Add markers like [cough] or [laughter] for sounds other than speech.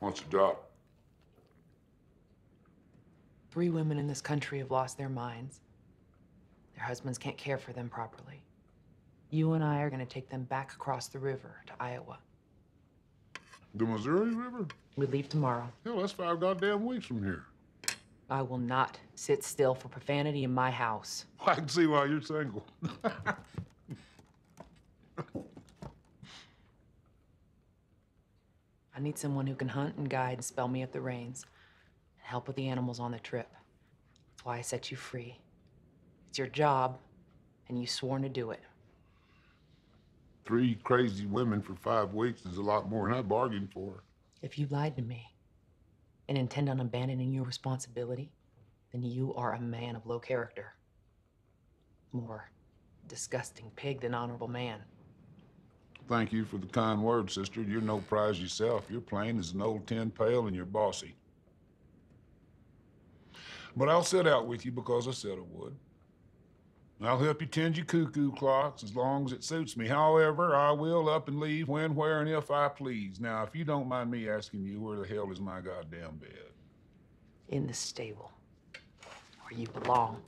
What's it job. Three women in this country have lost their minds. Their husbands can't care for them properly. You and I are going to take them back across the river to Iowa. The Missouri River? We leave tomorrow. Hell, that's five goddamn weeks from here. I will not sit still for profanity in my house. [laughs] I can see why you're single. [laughs] I need someone who can hunt and guide and spell me up the reins and help with the animals on the trip. That's why I set you free. It's your job, and you sworn to do it. Three crazy women for five weeks is a lot more than I bargained for. If you lied to me and intend on abandoning your responsibility, then you are a man of low character. More disgusting pig than honorable man. Thank you for the kind words, sister. You're no prize yourself. You're plain as an old tin pail and you're bossy. But I'll set out with you because I said I would. I'll help you tend your cuckoo clocks as long as it suits me. However, I will up and leave when, where, and if I please. Now, if you don't mind me asking you, where the hell is my goddamn bed? In the stable, where you belong.